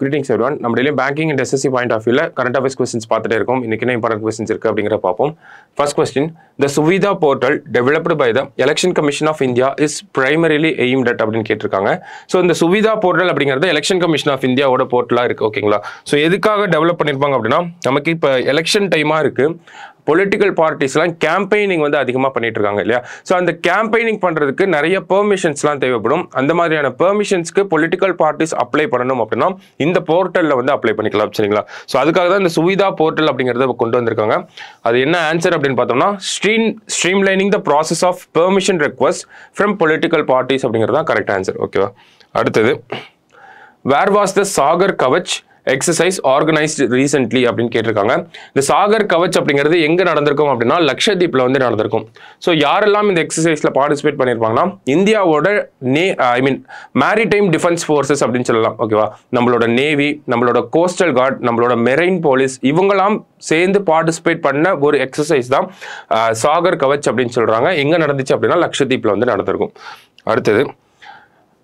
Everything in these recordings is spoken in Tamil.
கிரீட்டிங்ஸ் எவ்வளோ நம்ம டெய்லியும் banking and SSC point of வியூவில் கரண்ட் அஃபேர்ஸ் கொஸ்டின்ஸ் பார்த்துட்டே இருக்கும் இன்றைக்கி என்ன இம்பார்ட்டன்ட் கொஸ்டின்ஸ் இருக்குது அப்படிங்கிற பார்ப்போம் first question the Suvidha portal developed by the Election Commission of India is primarily aimed at அப்படின்னு கேட்டிருக்காங்க ஸோ இந்த சுவிதா போர்ட்டல் அப்படிங்கிறது எலெக்ஷன் கமிஷன் ஆஃப் இந்தியாவோட போர்ட்டலாக இருக்குது ஓகேங்களா ஸோ எதுக்காக டெவலப் பண்ணியிருப்பாங்க அப்படின்னா நமக்கு இப்போ எலெக்ஷன் டைமாக இருக்குது பொலிட்டிக்கல் பார்ட்டிஸ்லாம் கேம்பெயினிங் வந்து அதிகமாக பண்ணிட்டு இருக்காங்க இல்லையா ஸோ அந்த கேம்பெயினிங் பண்ணுறதுக்கு நிறைய பெர்மிஷன்ஸ்லாம் தேவைப்படும் அந்த மாதிரியான பெர்மிஷன்ஸ்க்கு பொலிட்டிக்கல் பார்ட்டிஸ் அப்ளை பண்ணணும் அப்படின்னா இந்த போர்ட்டலில் வந்து அப்ளை பண்ணிக்கலாம் சரிங்களா ஸோ அதுக்காக தான் இந்த சுவிதா போர்ட்டல் அப்படிங்கிறத கொண்டு வந்திருக்காங்க அது என்ன ஆன்சர் அப்படின்னு பார்த்தோம்னா stream streamlining the process of permission request from political parties அப்படிங்கிறது தான் கரெக்ட் ஆன்சர் ஓகேவா அடுத்தது where was the Sagar Kavach exercise organised recently அப்படின்னு கேட்டிருக்காங்க இந்த சாகர் கவச் அப்படிங்கிறது எங்கே நடந்திருக்கும் அப்படின்னா லக்ஷதீப்பில் வந்து நடந்திருக்கும் ஸோ யாரெல்லாம் இந்த எக்ஸசைஸில் பார்ட்டிசிபேட் பண்ணியிருப்பாங்கன்னா இந்தியாவோட நே I mean maritime defence forces அப்படின்னு சொல்லலாம் ஓகேவா நம்மளோட நேவி நம்மளோட கோஸ்டல் கார்ட் நம்மளோட மெரெயின் போலீஸ் இவங்களாம் சேர்ந்து பார்ட்டிசிபேட் பண்ண ஒரு எக்ஸசைஸ் தான் சாகர் கவச் அப்படின்னு சொல்கிறாங்க எங்கே நடந்துச்சு அப்படின்னா லக்ஷதீப்பில் வந்து நடந்திருக்கும் அடுத்தது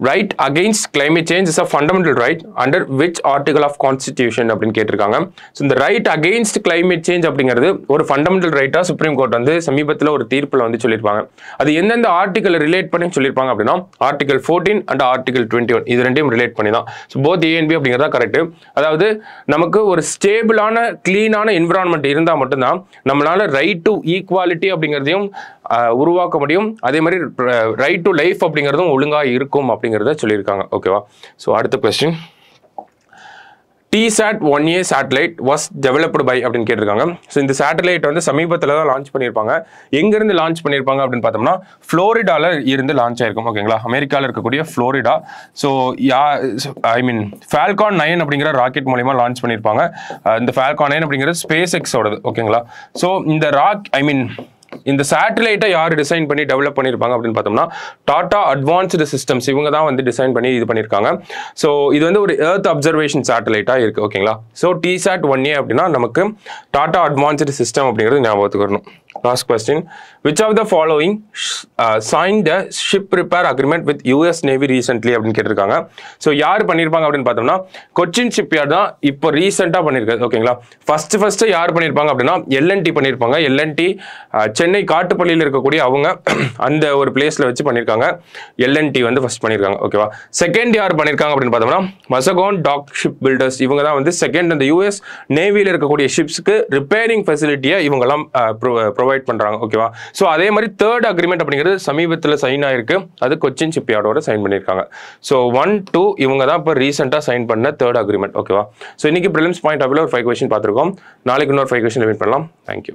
right against climate change is a fundamental right under which article of constitution அப்படின்னு கேட்டிருக்காங்க ஸோ இந்த ரைட் அகெயின்ஸ்ட் கிளைமேட் சேஞ்ச் அப்படிங்கிறது ஒரு ஃபண்டமெண்டல் ரைட்டாக சுப்ரீம் கோர்ட் வந்து சமீபத்தில் ஒரு தீர்ப்பில் வந்து சொல்லியிருப்பாங்க அது எந்தெந்த ஆர்டிகல் ரிலேட் பண்ணி சொல்லியிருப்பாங்க அப்படின்னா article fourteen and article twenty one இது ரெண்டையும் ரிலேட் பண்ணி தான் ஸோ போத் ஏஎன்பி அப்படிங்கிறதா கரெக்ட் அதாவது நமக்கு ஒரு ஸ்டேபிளான க்ளீனான என்விரான்மெண்ட் இருந்தால் மட்டும்தான் நம்மளால் ரைட் டு ஈக்குவாலிட்டி அப்படிங்கிறதையும் உருவாக்க முடியும் அதே மாதிரி ரைட் டு லைஃப் அப்படிங்கிறதும் ஒழுங்காக இருக்கும் அப்படிங்கிறத சொல்லியிருக்காங்க ஓகேவா ஸோ அடுத்த question TSAT one A satellite was developed by அப்படின்னு கேட்டிருக்காங்க ஸோ இந்த சேட்டலைட் வந்து சமீபத்தில் தான் லான்ச் பண்ணியிருப்பாங்க எங்கேருந்து லான்ச் பண்ணியிருப்பாங்க அப்படின்னு பார்த்தோம்னா ஃப்ளோரிடாவில் இருந்து லான்ச் ஆயிருக்கும் ஓகேங்களா அமெரிக்காவில் இருக்கக்கூடிய Florida so yeah I mean Falcon nine அப்படிங்கிற ராக்கெட் மூலிமா லான்ச் பண்ணியிருப்பாங்க இந்த ஃபால்கான் நைன் அப்படிங்கிறது ஸ்பேஸ் எக்ஸோடது ஓகேங்களா ஸோ இந்த ராக் ஐ மீன் இந்த சேட்டலைட்டை யார் டிசைன் பண்ணி டெவலப் பண்ணியிருப்பாங்க அப்படின்னு பார்த்தோம்னா டாட்டா அட்வான்ஸ்டு சிஸ்டம்ஸ் இவங்க தான் வந்து டிசைன் பண்ணி இது பண்ணியிருக்காங்க ஸோ இது வந்து ஒரு ஏர்த் அப்சர்வேஷன் சேட்டலைட்டாக இருக்குது ஓகேங்களா ஸோ டிசாட் ஒன் ஏ அப்படின்னா நமக்கு டாட்டா அட்வான்ஸ்டு சிஸ்டம் அப்படிங்கிறது ஞாபகத்துக்கு வரணும் Last question. Which of the following sign the ship repair agreement with US navy recently அப்படின்னு கேட்டிருக்காங்க ஸோ யார் பண்ணியிருப்பாங்க அப்படின்னு பார்த்தோம்னா கொச்சின் ஷிப் யார் தான் இப்போ ரீசெண்டாக பண்ணியிருக்காரு ஓகேங்களா ஃபர்ஸ்ட் ஃபஸ்ட்டு யார் பண்ணியிருப்பாங்க அப்படின்னா எல்என்டி பண்ணியிருப்பாங்க எல்என்டி uh, சென்னை காட்டுப்பள்ளியில் இருக்கக்கூடிய அவங்க அந்த ஒரு பிளேஸில் வச்சு பண்ணியிருக்காங்க எல்என்டி வந்து ஃபஸ்ட் பண்ணியிருக்காங்க ஓகேவா செகண்ட் யார் பண்ணியிருக்காங்க அப்படின்னு பார்த்தோம்னா மசகோன் டாக் ஷிப் பில்டர்ஸ் இவங்க தான் வந்து செகண்ட் அந்த யூஎஸ் நேவியில் இருக்கக்கூடிய ஷிப்ஸுக்கு ரிப்பேரிங் ஃபெசிலிட்டியை இவங்கெல்லாம் uh, uh, ப்ரொவைட் பண்றாங்க ஓகேவா ஸோ அதே மாதிரி தேர்ட் அக்ரிமெண்ட் அப்படிங்கிறது சமீபத்தில் சைன் ஆயிருக்கு அது கொச்சின் சிப்பியார்டோட சைன் பண்ணியிருக்காங்க ஸோ ஒன் டூ இவங்க தான் இப்போ ரீசெண்டாக சைன் பண்ண தேர்ட் அக்ரிமெண்ட் ஓகேவா ஸோ இன்னைக்கு பிரிலிம்ஸ் பாயிண்ட் ஆஃப் ஒரு ஃபைவ் கொஸ்டின் பார்த்துருக்கோம் நாளைக்கு இன்னொரு ஃபைவ் கொஸ்டின் ரிமீட் பண்ணலாம் தேங்க்யூ